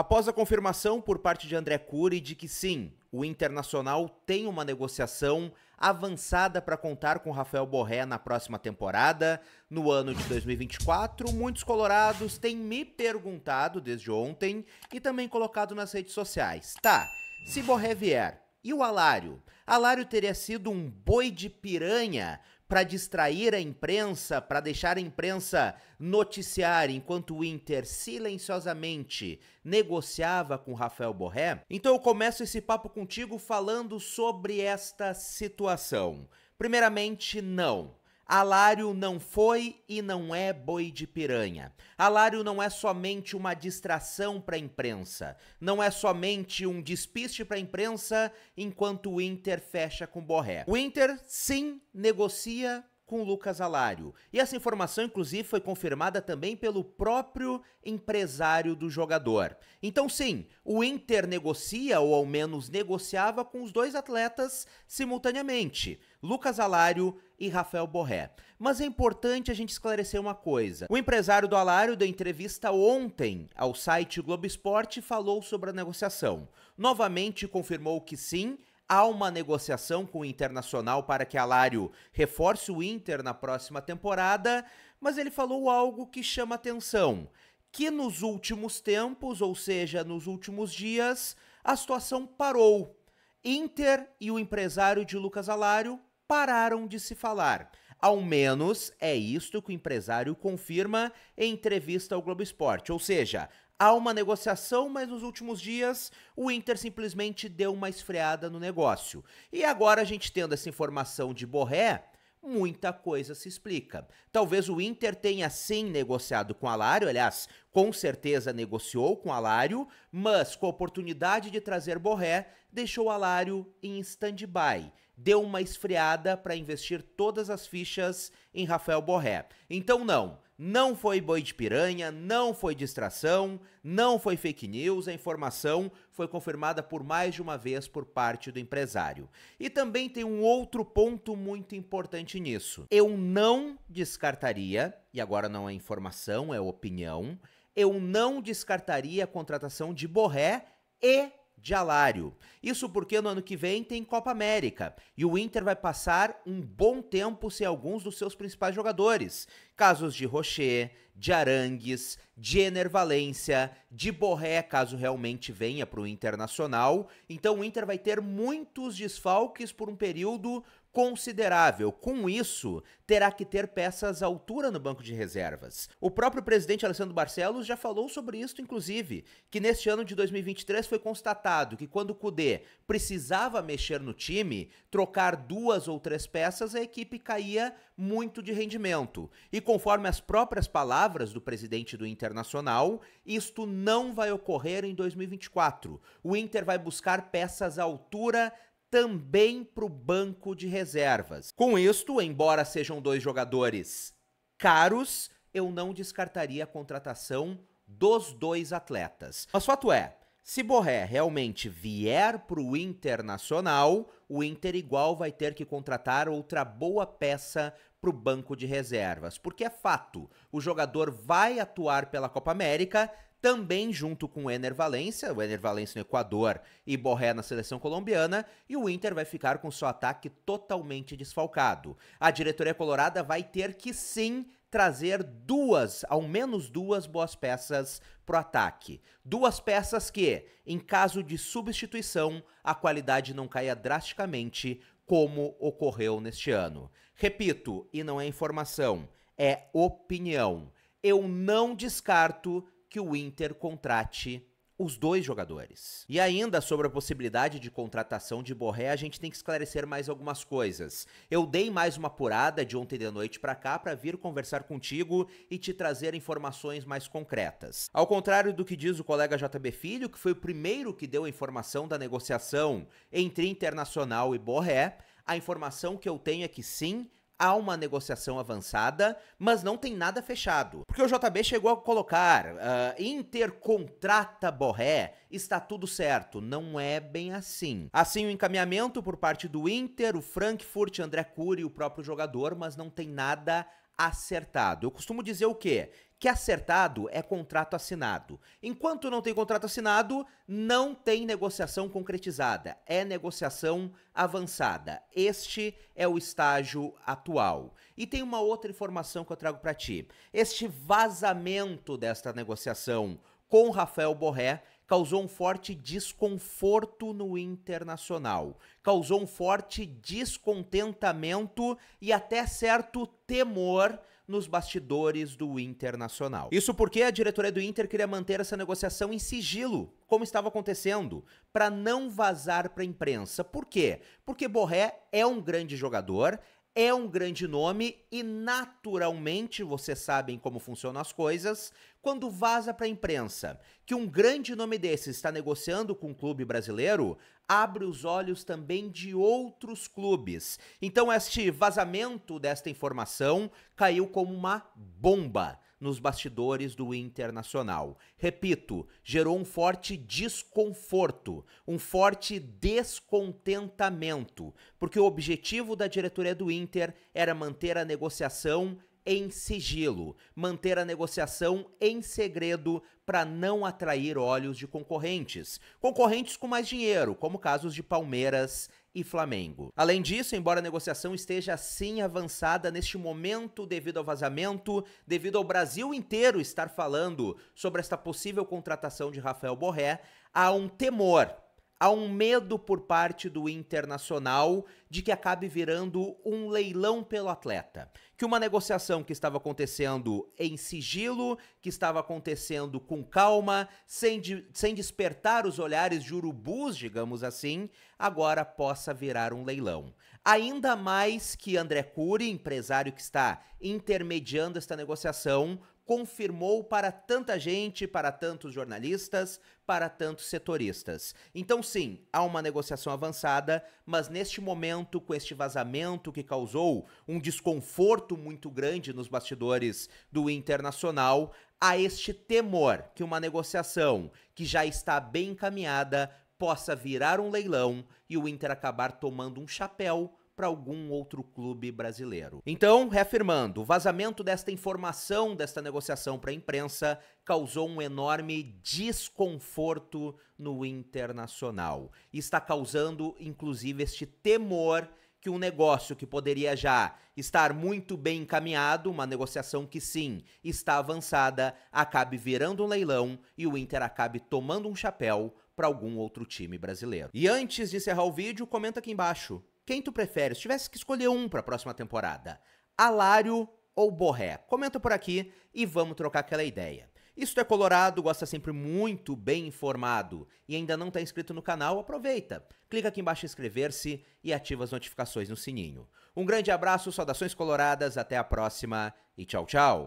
Após a confirmação por parte de André Cury de que sim, o Internacional tem uma negociação avançada para contar com Rafael Borré na próxima temporada, no ano de 2024, muitos colorados têm me perguntado desde ontem e também colocado nas redes sociais. Tá, se Borré vier, e o Alário? Alário teria sido um boi de piranha para distrair a imprensa, para deixar a imprensa noticiar enquanto o Inter silenciosamente negociava com Rafael Borré? Então eu começo esse papo contigo falando sobre esta situação. Primeiramente, não. Alário não foi e não é boi de piranha. Alário não é somente uma distração para a imprensa, não é somente um despiste para a imprensa enquanto o Inter fecha com Borré. O Inter, sim, negocia com Lucas Alário. E essa informação, inclusive, foi confirmada também pelo próprio empresário do jogador. Então, sim, o Inter negocia, ou ao menos negociava, com os dois atletas simultaneamente. Lucas Alário e Rafael Borré. Mas é importante a gente esclarecer uma coisa. O empresário do Alário deu entrevista ontem ao site Globo Esporte e falou sobre a negociação. Novamente confirmou que sim, Há uma negociação com o Internacional para que Alário reforce o Inter na próxima temporada, mas ele falou algo que chama atenção: que nos últimos tempos, ou seja, nos últimos dias, a situação parou. Inter e o empresário de Lucas Alário pararam de se falar. Ao menos é isto que o empresário confirma em entrevista ao Globo Esporte. Ou seja, Há uma negociação, mas nos últimos dias o Inter simplesmente deu uma esfriada no negócio. E agora a gente tendo essa informação de Borré, muita coisa se explica. Talvez o Inter tenha sim negociado com o Alário, aliás, com certeza negociou com Alário, mas com a oportunidade de trazer Borré, deixou Alário em stand-by. Deu uma esfriada para investir todas as fichas em Rafael Borré. Então não, não foi boi de piranha, não foi distração, não foi fake news, a informação foi confirmada por mais de uma vez por parte do empresário. E também tem um outro ponto muito importante nisso. Eu não descartaria, e agora não é informação, é opinião, eu não descartaria a contratação de Borré e de Alário. Isso porque no ano que vem tem Copa América e o Inter vai passar um bom tempo sem alguns dos seus principais jogadores. Casos de Rocher, de Arangues, de Enervalência, de Borré, caso realmente venha para o Internacional. Então o Inter vai ter muitos desfalques por um período considerável. Com isso, terá que ter peças à altura no banco de reservas. O próprio presidente Alessandro Barcelos já falou sobre isso, inclusive, que neste ano de 2023 foi constatado que quando o Cudê precisava mexer no time, trocar duas ou três peças, a equipe caía muito de rendimento. E conforme as próprias palavras do presidente do Internacional, isto não vai ocorrer em 2024. O Inter vai buscar peças à altura também para o banco de reservas. Com isto, embora sejam dois jogadores caros, eu não descartaria a contratação dos dois atletas. Mas fato é, se Borré realmente vier para o Internacional, o Inter igual vai ter que contratar outra boa peça para o banco de reservas, porque é fato, o jogador vai atuar pela Copa América, também junto com o Ener Valencia, o Ener Valencia no Equador e Borré na seleção colombiana, e o Inter vai ficar com seu ataque totalmente desfalcado. A diretoria colorada vai ter que sim trazer duas, ao menos duas boas peças para o ataque. Duas peças que, em caso de substituição, a qualidade não caia drasticamente, como ocorreu neste ano. Repito, e não é informação, é opinião. Eu não descarto que o Inter contrate os dois jogadores. E ainda sobre a possibilidade de contratação de Borré, a gente tem que esclarecer mais algumas coisas. Eu dei mais uma apurada de ontem de noite para cá para vir conversar contigo e te trazer informações mais concretas. Ao contrário do que diz o colega JB Filho, que foi o primeiro que deu a informação da negociação entre Internacional e Borré, a informação que eu tenho é que sim, há uma negociação avançada, mas não tem nada fechado. Porque o JB chegou a colocar uh, ah, contrata Borré, está tudo certo. Não é bem assim. Assim, o encaminhamento por parte do Inter, o Frankfurt, André Cury e o próprio jogador, mas não tem nada acertado. Eu costumo dizer o quê? que acertado é contrato assinado. Enquanto não tem contrato assinado, não tem negociação concretizada, é negociação avançada. Este é o estágio atual. E tem uma outra informação que eu trago para ti. Este vazamento desta negociação com Rafael Borré causou um forte desconforto no internacional, causou um forte descontentamento e até certo temor nos bastidores do Internacional. Isso porque a diretoria do Inter queria manter essa negociação em sigilo, como estava acontecendo, para não vazar para a imprensa. Por quê? Porque Borré é um grande jogador, é um grande nome e naturalmente vocês sabem como funcionam as coisas quando vaza para a imprensa que um grande nome desse está negociando com um clube brasileiro, abre os olhos também de outros clubes. Então este vazamento desta informação caiu como uma bomba nos bastidores do Internacional. Repito, gerou um forte desconforto, um forte descontentamento, porque o objetivo da diretoria do Inter era manter a negociação em sigilo, manter a negociação em segredo para não atrair olhos de concorrentes. Concorrentes com mais dinheiro, como casos de Palmeiras e Flamengo. Além disso, embora a negociação esteja sim avançada neste momento devido ao vazamento, devido ao Brasil inteiro estar falando sobre esta possível contratação de Rafael Borré, há um temor há um medo por parte do Internacional de que acabe virando um leilão pelo atleta. Que uma negociação que estava acontecendo em sigilo, que estava acontecendo com calma, sem, de, sem despertar os olhares de urubus, digamos assim, agora possa virar um leilão ainda mais que André Cury, empresário que está intermediando esta negociação, confirmou para tanta gente, para tantos jornalistas, para tantos setoristas. Então, sim, há uma negociação avançada, mas neste momento, com este vazamento que causou um desconforto muito grande nos bastidores do Internacional, há este temor que uma negociação que já está bem encaminhada possa virar um leilão e o Inter acabar tomando um chapéu para algum outro clube brasileiro. Então, reafirmando, o vazamento desta informação, desta negociação para a imprensa, causou um enorme desconforto no internacional. Está causando, inclusive, este temor que um negócio que poderia já estar muito bem encaminhado, uma negociação que sim está avançada, acabe virando um leilão e o Inter acabe tomando um chapéu para algum outro time brasileiro. E antes de encerrar o vídeo, comenta aqui embaixo. Quem tu prefere? Se tivesse que escolher um para a próxima temporada, Alário ou Borré? Comenta por aqui e vamos trocar aquela ideia. Isto é Colorado, gosta sempre muito bem informado e ainda não está inscrito no canal, aproveita. Clica aqui embaixo em inscrever-se e ativa as notificações no sininho. Um grande abraço, saudações coloradas, até a próxima e tchau, tchau.